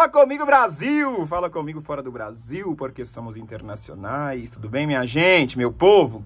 Fala comigo, Brasil! Fala comigo fora do Brasil, porque somos internacionais. Tudo bem, minha gente, meu povo?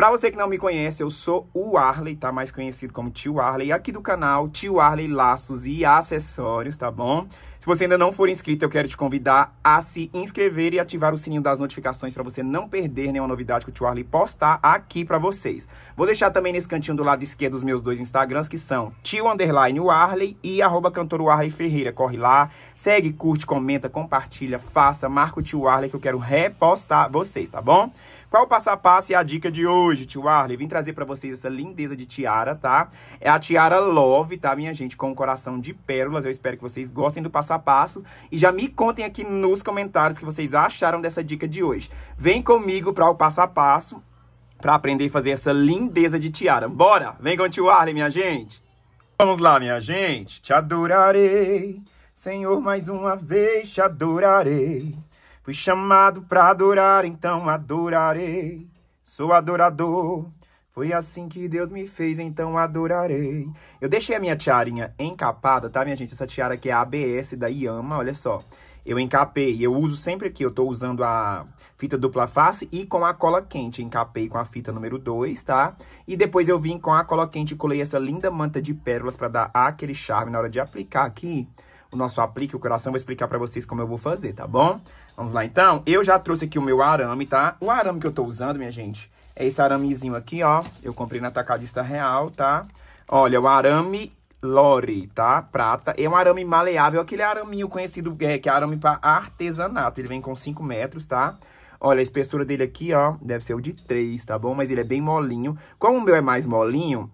Para você que não me conhece, eu sou o Arley, tá? Mais conhecido como Tio Arley, aqui do canal Tio Arley Laços e Acessórios, tá bom? Se você ainda não for inscrito, eu quero te convidar a se inscrever e ativar o sininho das notificações para você não perder nenhuma novidade que o Tio Arley postar aqui para vocês. Vou deixar também nesse cantinho do lado esquerdo os meus dois Instagrams, que são tio underline Arley e arroba cantor Arley Ferreira. Corre lá, segue, curte, comenta, compartilha, faça, marca o tio Arley que eu quero repostar vocês, tá bom? Qual o passo a passo e a dica de hoje, tio Arley? Vim trazer para vocês essa lindeza de tiara, tá? É a tiara Love, tá, minha gente? Com um coração de pérolas. Eu espero que vocês gostem do passo a passo. E já me contem aqui nos comentários o que vocês acharam dessa dica de hoje. Vem comigo para o passo a passo para aprender a fazer essa lindeza de tiara. Bora! Vem com o tio Arley, minha gente! Vamos lá, minha gente! Te adorarei, Senhor, mais uma vez te adorarei. Fui chamado para adorar, então adorarei. Sou adorador. Foi assim que Deus me fez, então adorarei. Eu deixei a minha tiarinha encapada, tá, minha gente? Essa tiara aqui é a ABS da Yama, olha só. Eu encapei, eu uso sempre aqui, eu tô usando a fita dupla face e com a cola quente. Encapei com a fita número 2, tá? E depois eu vim com a cola quente e colei essa linda manta de pérolas para dar aquele charme na hora de aplicar aqui o nosso aplique, o coração, vou explicar para vocês como eu vou fazer, tá bom? Vamos lá, então. Eu já trouxe aqui o meu arame, tá? O arame que eu tô usando, minha gente, é esse aramezinho aqui, ó. Eu comprei na Atacadista Real, tá? Olha, o arame Lore, tá? Prata. É um arame maleável, aquele araminho conhecido é, que é arame para artesanato. Ele vem com 5 metros, tá? Olha, a espessura dele aqui, ó, deve ser o de 3, tá bom? Mas ele é bem molinho. Como o meu é mais molinho,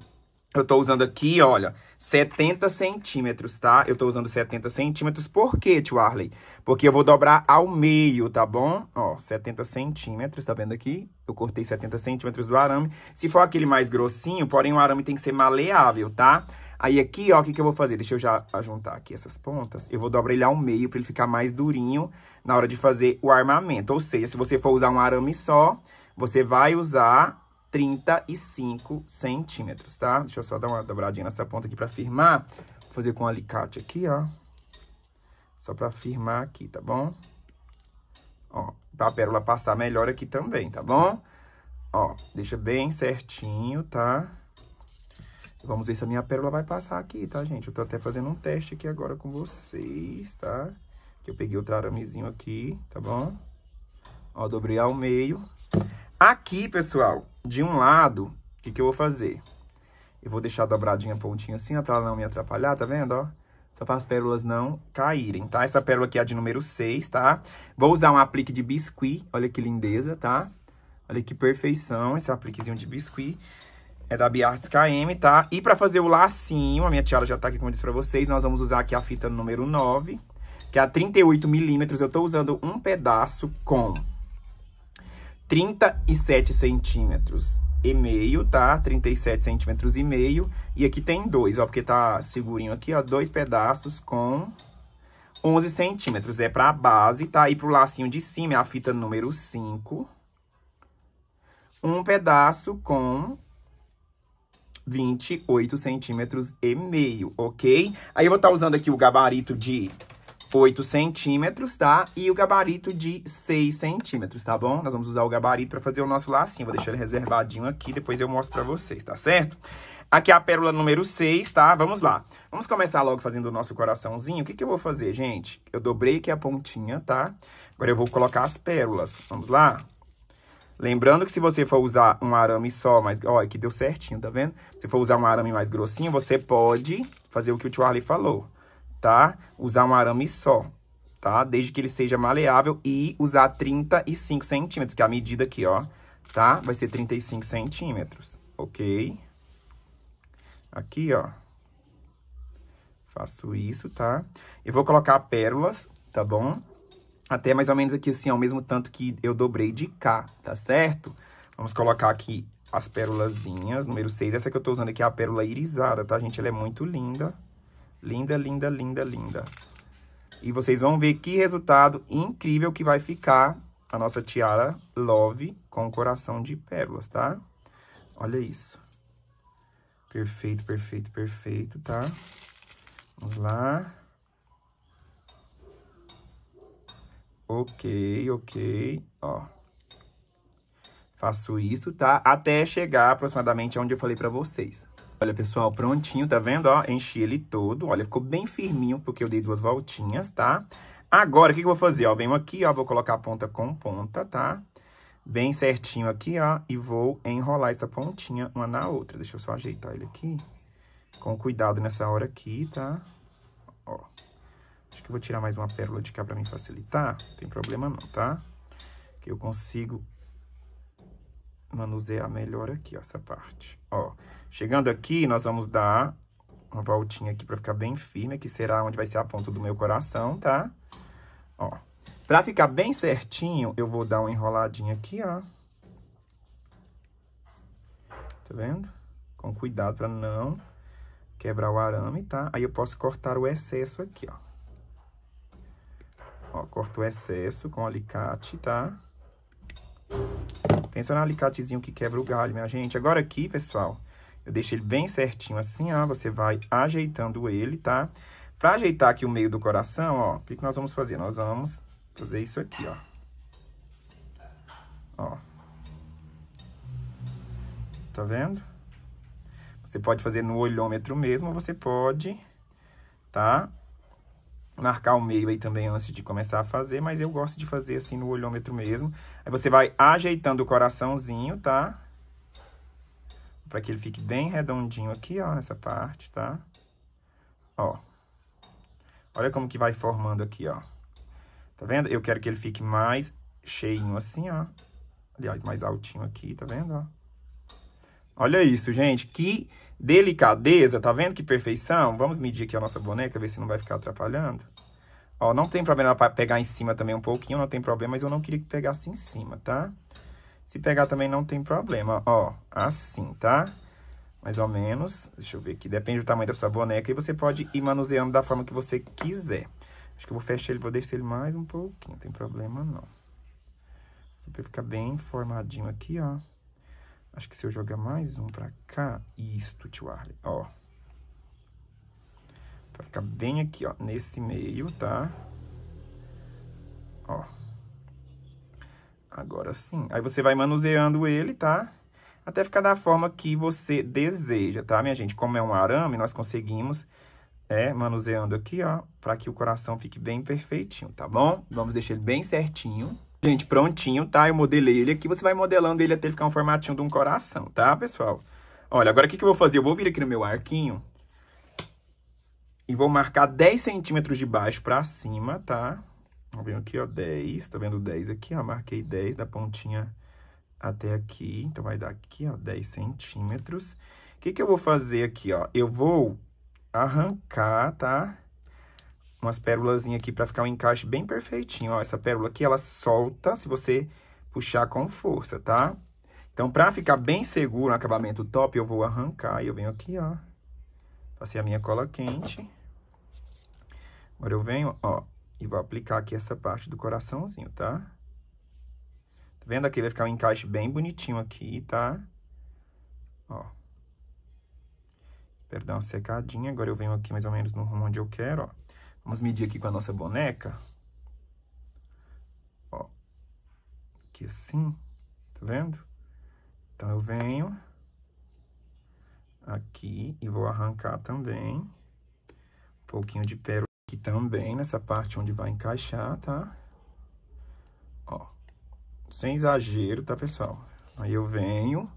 eu tô usando aqui, olha, 70 centímetros, tá? Eu tô usando 70 centímetros, por quê, tio Arley? Porque eu vou dobrar ao meio, tá bom? Ó, 70 centímetros, tá vendo aqui? Eu cortei 70 centímetros do arame. Se for aquele mais grossinho, porém o arame tem que ser maleável, tá? Aí aqui, ó, o que, que eu vou fazer? Deixa eu já juntar aqui essas pontas. Eu vou dobrar ele ao meio pra ele ficar mais durinho na hora de fazer o armamento. Ou seja, se você for usar um arame só, você vai usar 35 centímetros, tá? Deixa eu só dar uma dobradinha nessa ponta aqui pra firmar. Vou fazer com um alicate aqui, ó. Só pra firmar aqui, tá bom? Ó, pra pérola passar melhor aqui também, tá bom? Ó, deixa bem certinho, tá? Vamos ver se a minha pérola vai passar aqui, tá, gente? Eu tô até fazendo um teste aqui agora com vocês, tá? Que eu peguei outro aramezinho aqui, tá bom? Ó, dobrei ao meio. Aqui, pessoal, de um lado, o que, que eu vou fazer? Eu vou deixar dobradinha a pontinha assim, ó, pra ela não me atrapalhar, tá vendo, ó? Só para as pérolas não caírem, tá? Essa pérola aqui é a de número 6, tá? Vou usar um aplique de biscuit, olha que lindeza, tá? Olha que perfeição esse apliquezinho de biscuit. É da Biarts KM, tá? E para fazer o lacinho, a minha tiara já tá aqui, como eu disse pra vocês, nós vamos usar aqui a fita número 9, que é a 38 milímetros. Eu tô usando um pedaço com 37 centímetros e meio, tá? 37 centímetros e meio. E aqui tem dois, ó, porque tá segurinho aqui, ó, dois pedaços com 11 centímetros. É pra base, tá? E pro lacinho de cima é a fita número 5. Um pedaço com 28 centímetros e meio, ok? Aí eu vou estar tá usando aqui o gabarito de 8 centímetros, tá? E o gabarito de 6 centímetros, tá bom? Nós vamos usar o gabarito para fazer o nosso lacinho. Vou deixar ele reservadinho aqui, depois eu mostro para vocês, tá certo? Aqui é a pérola número 6, tá? Vamos lá. Vamos começar logo fazendo o nosso coraçãozinho. O que, que eu vou fazer, gente? Eu dobrei aqui a pontinha, tá? Agora eu vou colocar as pérolas. Vamos lá? Lembrando que se você for usar um arame só, mas... Ó, aqui deu certinho, tá vendo? Se for usar um arame mais grossinho, você pode fazer o que o Charlie falou tá? Usar um arame só, tá? Desde que ele seja maleável e usar 35 centímetros, que é a medida aqui, ó, tá? Vai ser 35 centímetros, ok? Aqui, ó. Faço isso, tá? Eu vou colocar pérolas, tá bom? Até mais ou menos aqui assim, ao mesmo tanto que eu dobrei de cá, tá certo? Vamos colocar aqui as pérolazinhas, número 6. Essa que eu tô usando aqui é a pérola irisada, tá, gente? Ela é muito linda. Linda, linda, linda, linda. E vocês vão ver que resultado incrível que vai ficar a nossa tiara Love com coração de pérolas, tá? Olha isso. Perfeito, perfeito, perfeito, tá? Vamos lá. Ok, ok, ó. Faço isso, tá? Até chegar aproximadamente onde eu falei pra vocês. Olha, pessoal, prontinho, tá vendo? Ó, enchi ele todo, olha, ficou bem firminho, porque eu dei duas voltinhas, tá? Agora, o que, que eu vou fazer? Ó, venho aqui, ó, vou colocar a ponta com ponta, tá? Bem certinho aqui, ó, e vou enrolar essa pontinha uma na outra. Deixa eu só ajeitar ele aqui, com cuidado nessa hora aqui, tá? Ó, acho que eu vou tirar mais uma pérola de cá pra me facilitar, não tem problema não, tá? Que eu consigo manusear melhor aqui, ó, essa parte. Ó, chegando aqui, nós vamos dar uma voltinha aqui pra ficar bem firme, que será onde vai ser a ponta do meu coração, tá? Ó, pra ficar bem certinho, eu vou dar uma enroladinha aqui, ó. Tá vendo? Com cuidado pra não quebrar o arame, tá? Aí eu posso cortar o excesso aqui, ó. Ó, corto o excesso com alicate, tá? Pensa no alicatezinho que quebra o galho, minha gente. Agora aqui, pessoal, eu deixei ele bem certinho assim, ó. Você vai ajeitando ele, tá? Pra ajeitar aqui o meio do coração, ó, o que, que nós vamos fazer? Nós vamos fazer isso aqui, ó. Ó. Tá vendo? Você pode fazer no olhômetro mesmo, você pode, tá? marcar o meio aí também antes de começar a fazer, mas eu gosto de fazer assim no olhômetro mesmo. Aí você vai ajeitando o coraçãozinho, tá? Pra que ele fique bem redondinho aqui, ó, nessa parte, tá? Ó. Olha como que vai formando aqui, ó. Tá vendo? Eu quero que ele fique mais cheinho assim, ó. Aliás, mais altinho aqui, tá vendo, ó? Olha isso, gente. Que Delicadeza, tá vendo que perfeição? Vamos medir aqui a nossa boneca, ver se não vai ficar atrapalhando. Ó, não tem problema ela pegar em cima também um pouquinho, não tem problema, mas eu não queria que pegasse em cima, tá? Se pegar também não tem problema, ó, assim, tá? Mais ou menos, deixa eu ver aqui, depende do tamanho da sua boneca, e você pode ir manuseando da forma que você quiser. Acho que eu vou fechar ele, vou deixar ele mais um pouquinho, não tem problema não. Pra ficar bem formadinho aqui, ó. Acho que se eu jogar mais um pra cá... Isto, tio Arley, ó. Vai ficar bem aqui, ó, nesse meio, tá? Ó. Agora sim. Aí você vai manuseando ele, tá? Até ficar da forma que você deseja, tá, minha gente? Como é um arame, nós conseguimos, é, manuseando aqui, ó, pra que o coração fique bem perfeitinho, tá bom? Vamos deixar ele bem certinho. Gente, prontinho, tá? Eu modelei ele aqui, você vai modelando ele até ficar um formatinho de um coração, tá, pessoal? Olha, agora o que, que eu vou fazer? Eu vou vir aqui no meu arquinho e vou marcar 10 centímetros de baixo pra cima, tá? Vamos ver aqui, ó, 10, tá vendo 10 aqui, ó? Marquei 10 da pontinha até aqui, então vai dar aqui, ó, 10 centímetros. O que que eu vou fazer aqui, ó? Eu vou arrancar, tá? umas pérolazinhas aqui para ficar um encaixe bem perfeitinho. Ó, essa pérola aqui, ela solta se você puxar com força, tá? Então, para ficar bem seguro no acabamento top, eu vou arrancar e eu venho aqui, ó. Passei a minha cola quente. Agora eu venho, ó, e vou aplicar aqui essa parte do coraçãozinho, tá? Tá vendo aqui? Vai ficar um encaixe bem bonitinho aqui, tá? Ó. Espero dar uma secadinha. Agora eu venho aqui mais ou menos no rumo onde eu quero, ó. Vamos medir aqui com a nossa boneca. Ó, aqui assim, tá vendo? Então, eu venho aqui e vou arrancar também um pouquinho de pérola aqui também, nessa parte onde vai encaixar, tá? Ó, sem exagero, tá, pessoal? Aí eu venho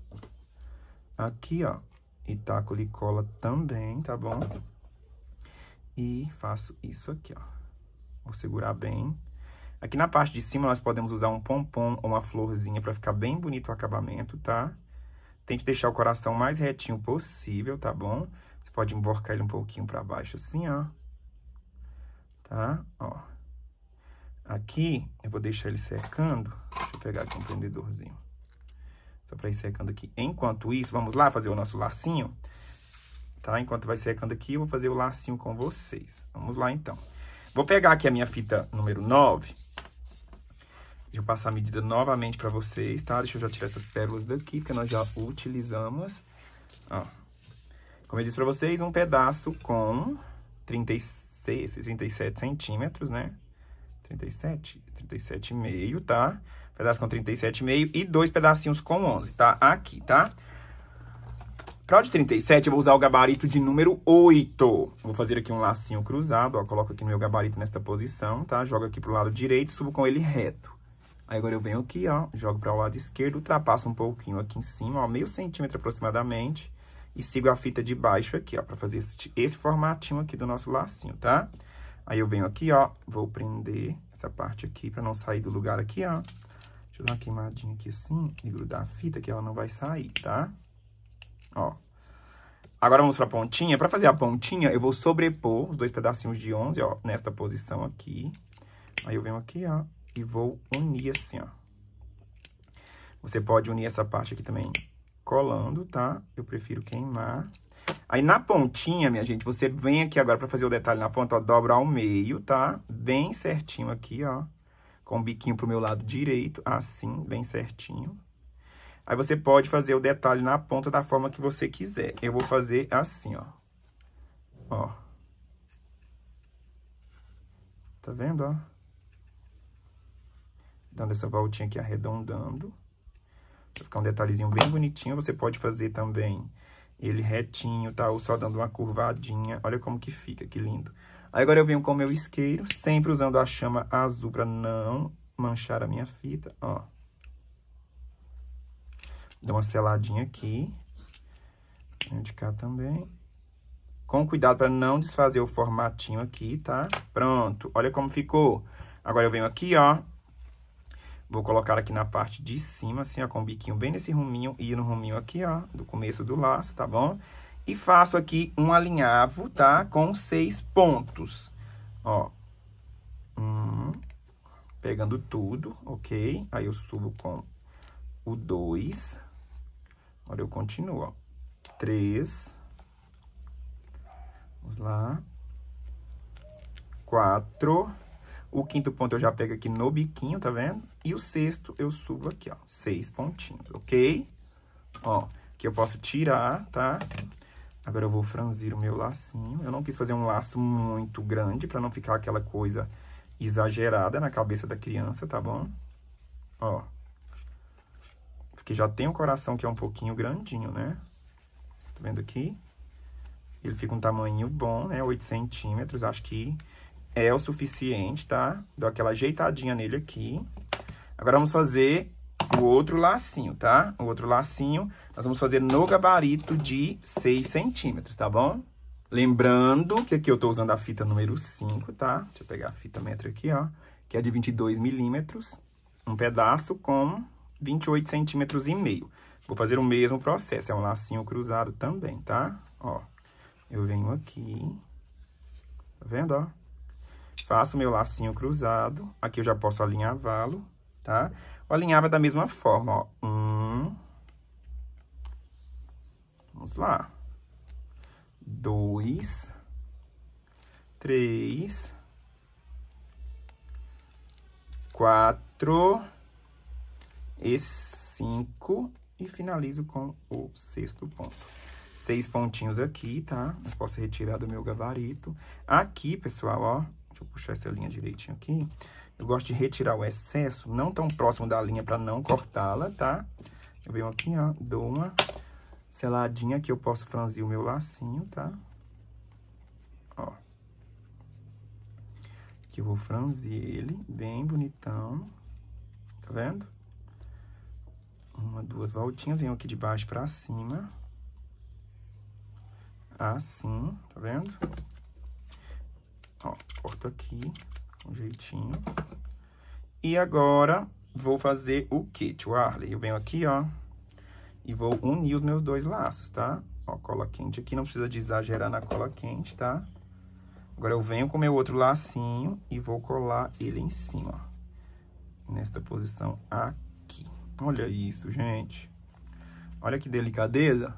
aqui, ó, e taco-lhe cola também, tá bom? e faço isso aqui, ó. Vou segurar bem. Aqui na parte de cima, nós podemos usar um pompom ou uma florzinha para ficar bem bonito o acabamento, tá? Tente deixar o coração mais retinho possível, tá bom? Você pode emborcar ele um pouquinho para baixo, assim, ó. Tá? Ó. Aqui, eu vou deixar ele secando. Deixa eu pegar aqui um prendedorzinho. Só para ir secando aqui. Enquanto isso, vamos lá fazer o nosso lacinho? tá? Enquanto vai secando aqui, eu vou fazer o lacinho com vocês. Vamos lá, então. Vou pegar aqui a minha fita número 9. Deixa eu passar a medida novamente para vocês, tá? Deixa eu já tirar essas pérolas daqui, porque nós já utilizamos. Ó. Como eu disse para vocês, um pedaço com 36, 37 centímetros, né? 37, 37,5, tá? Pedaço com 37,5 e dois pedacinhos com 11, tá? Aqui, tá? Tá? Para o de 37, eu vou usar o gabarito de número 8. Vou fazer aqui um lacinho cruzado, ó, coloco aqui no meu gabarito nesta posição, tá? Jogo aqui pro lado direito, subo com ele reto. Aí agora eu venho aqui, ó, jogo para o lado esquerdo, ultrapasso um pouquinho aqui em cima, ó, meio centímetro aproximadamente, e sigo a fita de baixo aqui, ó, para fazer esse, esse formatinho aqui do nosso lacinho, tá? Aí eu venho aqui, ó, vou prender essa parte aqui para não sair do lugar aqui, ó. Deixa eu dar uma queimadinha aqui assim e grudar a fita que ela não vai sair, tá? Tá? Ó. Agora vamos pra pontinha. Pra fazer a pontinha, eu vou sobrepor os dois pedacinhos de 11, ó, nesta posição aqui. Aí eu venho aqui, ó, e vou unir assim, ó. Você pode unir essa parte aqui também colando, tá? Eu prefiro queimar. Aí na pontinha, minha gente, você vem aqui agora pra fazer o detalhe na ponta, ó, dobra ao meio, tá? Bem certinho aqui, ó. Com o biquinho pro meu lado direito, assim, bem certinho. Aí você pode fazer o detalhe na ponta da forma que você quiser. Eu vou fazer assim, ó. Ó. Tá vendo, ó? Dando essa voltinha aqui, arredondando. Pra ficar um detalhezinho bem bonitinho. Você pode fazer também ele retinho, tá? Ou só dando uma curvadinha. Olha como que fica, que lindo. agora eu venho com o meu isqueiro, sempre usando a chama azul pra não manchar a minha fita, ó. Dá uma seladinha aqui. De cá também. Com cuidado para não desfazer o formatinho aqui, tá? Pronto. Olha como ficou. Agora eu venho aqui, ó. Vou colocar aqui na parte de cima, assim, ó, com o biquinho bem nesse ruminho e no ruminho aqui, ó, do começo do laço, tá bom? E faço aqui um alinhavo, tá? Com seis pontos, ó. Um, pegando tudo, ok? Aí eu subo com o dois, Agora eu continuo, ó. Três. Vamos lá. Quatro. O quinto ponto eu já pego aqui no biquinho, tá vendo? E o sexto eu subo aqui, ó. Seis pontinhos, ok? Ó, que eu posso tirar, tá? Agora eu vou franzir o meu lacinho. Eu não quis fazer um laço muito grande pra não ficar aquela coisa exagerada na cabeça da criança, tá bom? Ó que já tem um coração que é um pouquinho grandinho, né? Tá vendo aqui? Ele fica um tamanho bom, né? 8 centímetros, acho que é o suficiente, tá? Dou aquela ajeitadinha nele aqui. Agora, vamos fazer o outro lacinho, tá? O outro lacinho, nós vamos fazer no gabarito de 6 centímetros, tá bom? Lembrando que aqui eu tô usando a fita número 5, tá? Deixa eu pegar a fita metro aqui, ó. Que é de 22 milímetros. Um pedaço com 28 centímetros e meio. Vou fazer o mesmo processo, é um lacinho cruzado também, tá? Ó, eu venho aqui, tá vendo, ó? Faço meu lacinho cruzado, aqui eu já posso alinhavá-lo, tá? O alinhava da mesma forma, ó. Um. Vamos lá. Dois. Três. Quatro e cinco e finalizo com o sexto ponto. Seis pontinhos aqui, tá? Eu posso retirar do meu gabarito. Aqui, pessoal, ó, deixa eu puxar essa linha direitinho aqui. Eu gosto de retirar o excesso, não tão próximo da linha para não cortá-la, tá? Eu venho aqui, ó, dou uma seladinha que eu posso franzir o meu lacinho, tá? Ó. Que eu vou franzir ele bem bonitão. Tá vendo? uma, duas voltinhas, venho aqui de baixo pra cima. Assim, tá vendo? Ó, corto aqui, um jeitinho. E agora, vou fazer o kit, o Arley? Eu venho aqui, ó, e vou unir os meus dois laços, tá? Ó, cola quente aqui, não precisa de exagerar na cola quente, tá? Agora, eu venho com meu outro lacinho e vou colar ele em cima, ó. Nesta posição aqui Olha isso, gente. Olha que delicadeza.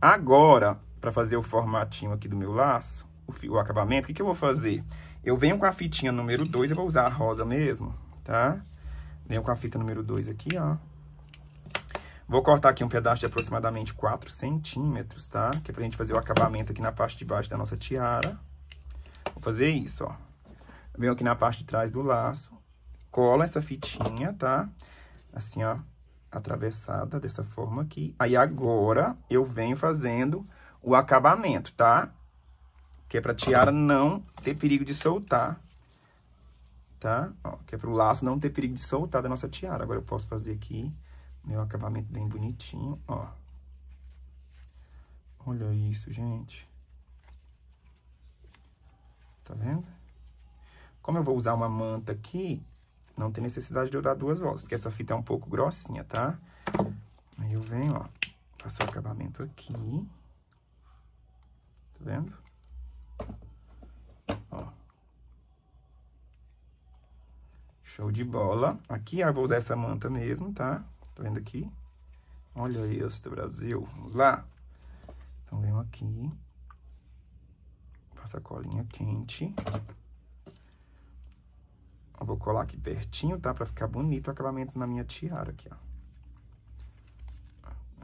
Agora, para fazer o formatinho aqui do meu laço, o, fio, o acabamento, o que, que eu vou fazer? Eu venho com a fitinha número 2, eu vou usar a rosa mesmo, tá? Venho com a fita número 2 aqui, ó. Vou cortar aqui um pedaço de aproximadamente 4 centímetros, tá? Que é pra gente fazer o acabamento aqui na parte de baixo da nossa tiara. Vou fazer isso, ó. Venho aqui na parte de trás do laço, cola essa fitinha, tá? Assim, ó, atravessada dessa forma aqui. Aí, agora, eu venho fazendo o acabamento, tá? Que é pra tiara não ter perigo de soltar, tá? Ó, que é pro laço não ter perigo de soltar da nossa tiara. Agora, eu posso fazer aqui meu acabamento bem bonitinho, ó. Olha isso, gente. Tá vendo? Como eu vou usar uma manta aqui, não tem necessidade de eu dar duas voltas, porque essa fita é um pouco grossinha, tá? Aí eu venho, ó, faço o acabamento aqui. Tá vendo? Ó. Show de bola. Aqui eu vou usar essa manta mesmo, tá? Tá vendo aqui? Olha isso, Brasil. Vamos lá? Então, venho aqui. Faço a colinha quente. Eu vou colar aqui pertinho, tá? Pra ficar bonito o acabamento na minha tiara aqui, ó.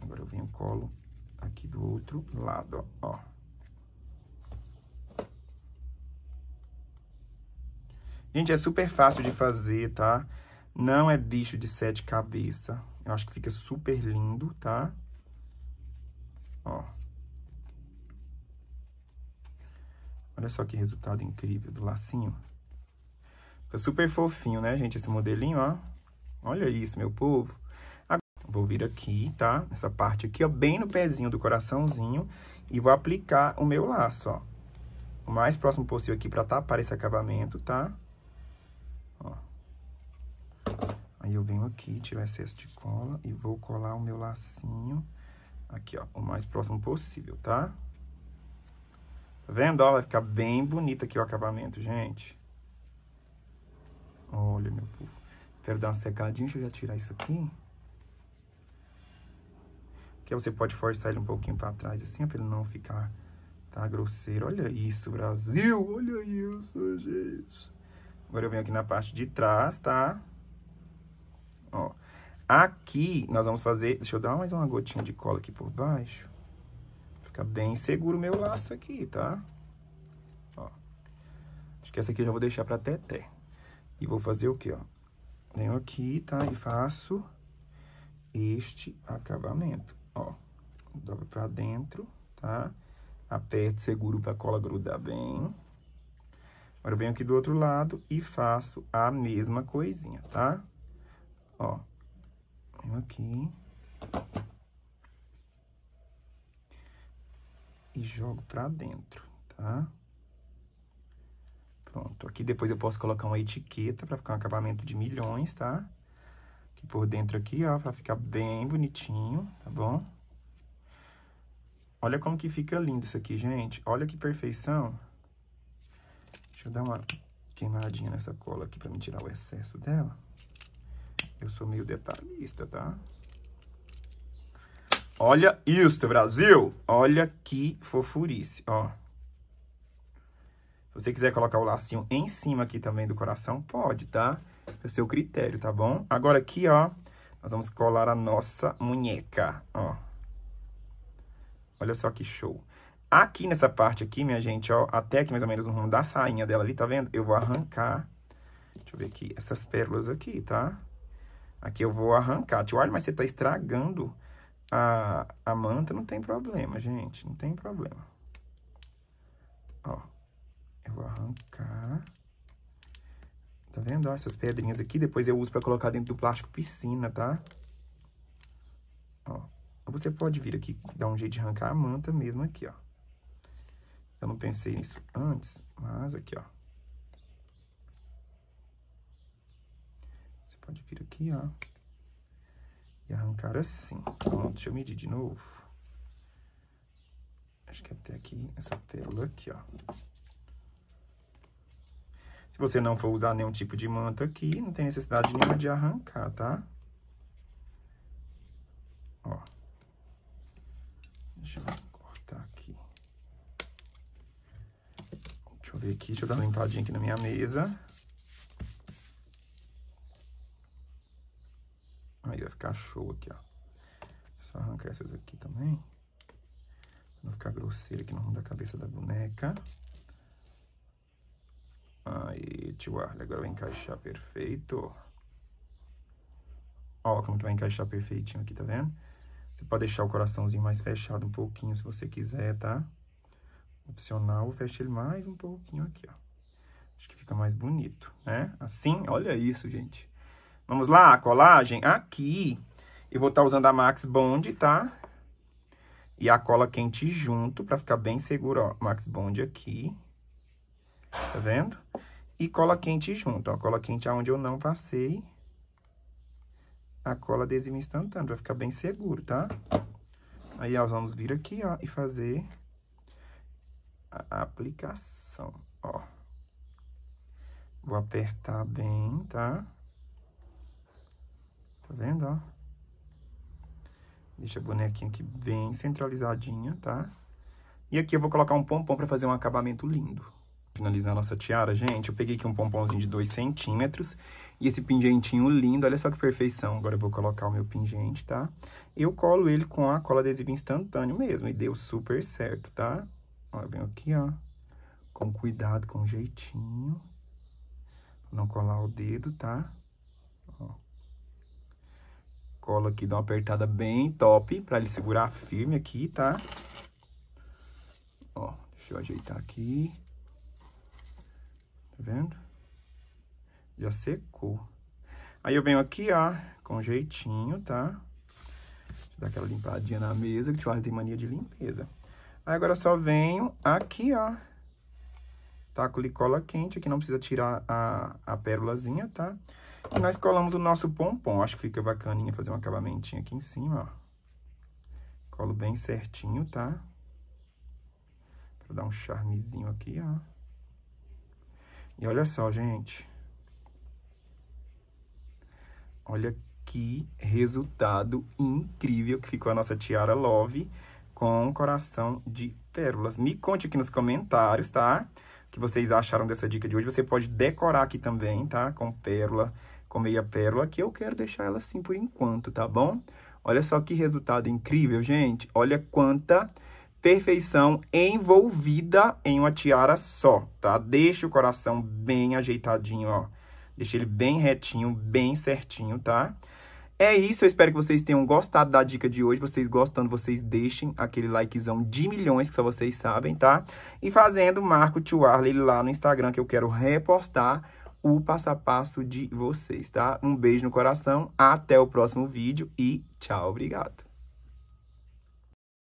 Agora eu venho colo aqui do outro lado, ó. Gente, é super fácil de fazer, tá? Não é bicho de sete cabeças. Eu acho que fica super lindo, tá? Ó. Olha só que resultado incrível do lacinho. Fica super fofinho, né, gente, esse modelinho, ó. Olha isso, meu povo. Agora, vou vir aqui, tá? Essa parte aqui, ó, bem no pezinho do coraçãozinho. E vou aplicar o meu laço, ó. O mais próximo possível aqui pra tapar esse acabamento, tá? Ó. Aí eu venho aqui, tirar excesso de cola e vou colar o meu lacinho aqui, ó, o mais próximo possível, tá? Tá vendo? Ó, vai ficar bem bonito aqui o acabamento, gente. Olha, meu povo. Espero dar uma secadinha, deixa eu já tirar isso aqui. Que você pode forçar ele um pouquinho pra trás, assim, pra ele não ficar tá grosseiro. Olha isso, Brasil! Olha isso, gente! Agora eu venho aqui na parte de trás, tá? Ó. Aqui, nós vamos fazer... Deixa eu dar mais uma gotinha de cola aqui por baixo. Fica bem seguro o meu laço aqui, tá? Ó. Acho que essa aqui eu já vou deixar pra Teté. E vou fazer o quê, ó? Venho aqui, tá? E faço este acabamento, ó. Dobra pra dentro, tá? Aperto, seguro pra cola grudar bem. Agora, eu venho aqui do outro lado e faço a mesma coisinha, tá? Ó, venho aqui. E jogo pra dentro, tá? Pronto, aqui depois eu posso colocar uma etiqueta para ficar um acabamento de milhões, tá? Aqui por dentro aqui, ó, para ficar bem bonitinho, tá bom? Olha como que fica lindo isso aqui, gente. Olha que perfeição. Deixa eu dar uma queimadinha nessa cola aqui para me tirar o excesso dela. Eu sou meio detalhista, tá? Olha isso, Brasil! Olha que fofurice, ó. Se você quiser colocar o lacinho em cima aqui também do coração, pode, tá? É o seu critério, tá bom? Agora aqui, ó, nós vamos colar a nossa munheca, ó. Olha só que show. Aqui nessa parte aqui, minha gente, ó, até aqui mais ou menos no rumo da sainha dela ali, tá vendo? Eu vou arrancar, deixa eu ver aqui, essas pérolas aqui, tá? Aqui eu vou arrancar. Tio, olha, mas você tá estragando a, a manta, não tem problema, gente, não tem problema. Ó, eu vou arrancar. Tá vendo? Ó, essas pedrinhas aqui, depois eu uso pra colocar dentro do plástico piscina, tá? Ó, você pode vir aqui, dar um jeito de arrancar a manta mesmo aqui, ó. Eu não pensei nisso antes, mas aqui, ó. Você pode vir aqui, ó. E arrancar assim. Pronto, deixa eu medir de novo. Acho que até aqui, essa pérola aqui, ó você não for usar nenhum tipo de manta aqui, não tem necessidade nenhuma de arrancar, tá? Ó. Deixa eu cortar aqui. Deixa eu ver aqui, deixa eu dar uma limpadinha aqui na minha mesa. Aí vai ficar show aqui, ó. Só arrancar essas aqui também. Pra não ficar grosseira aqui no rumo da cabeça da boneca. Aí, tio Arley, agora vai encaixar perfeito. Ó, como que vai encaixar perfeitinho aqui, tá vendo? Você pode deixar o coraçãozinho mais fechado um pouquinho, se você quiser, tá? Opcional, fecha ele mais um pouquinho aqui, ó. Acho que fica mais bonito, né? Assim, olha isso, gente. Vamos lá, colagem. Aqui, eu vou estar tá usando a Max Bond, tá? E a cola quente junto, pra ficar bem seguro, ó. Max Bond aqui. Tá vendo? E cola quente junto, ó. Cola quente aonde eu não passei a cola adesiva instantânea, vai ficar bem seguro, tá? Aí, ó, vamos vir aqui, ó, e fazer a aplicação, ó. Vou apertar bem, tá? Tá vendo, ó? Deixa a bonequinha aqui bem centralizadinha, tá? E aqui eu vou colocar um pompom pra fazer um acabamento lindo finalizar a nossa tiara, gente, eu peguei aqui um pomponzinho de 2 centímetros. E esse pingentinho lindo, olha só que perfeição. Agora eu vou colocar o meu pingente, tá? Eu colo ele com a cola adesiva instantâneo mesmo, e deu super certo, tá? Ó, eu venho aqui, ó, com cuidado, com jeitinho. Não colar o dedo, tá? Ó. Colo aqui, dá uma apertada bem top, pra ele segurar firme aqui, tá? Ó, deixa eu ajeitar aqui vendo? Já secou. Aí eu venho aqui, ó, com jeitinho, tá? Deixa eu dar aquela limpadinha na mesa, que o Charlie tem mania de limpeza. Aí agora só venho aqui, ó. Taco cola quente, aqui não precisa tirar a, a pérolazinha, tá? E nós colamos o nosso pompom. Acho que fica bacaninha fazer um acabamentinho aqui em cima, ó. Colo bem certinho, tá? Pra dar um charmezinho aqui, ó. E olha só, gente. Olha que resultado incrível que ficou a nossa tiara Love com coração de pérolas. Me conte aqui nos comentários, tá? O que vocês acharam dessa dica de hoje. Você pode decorar aqui também, tá? Com pérola, com meia pérola, que eu quero deixar ela assim por enquanto, tá bom? Olha só que resultado incrível, gente. Olha quanta perfeição envolvida em uma tiara só, tá? Deixa o coração bem ajeitadinho, ó. Deixa ele bem retinho, bem certinho, tá? É isso, eu espero que vocês tenham gostado da dica de hoje. Vocês gostando, vocês deixem aquele likezão de milhões, que só vocês sabem, tá? E fazendo Marco Tio Arley lá no Instagram, que eu quero repostar o passo a passo de vocês, tá? Um beijo no coração, até o próximo vídeo e tchau, obrigado!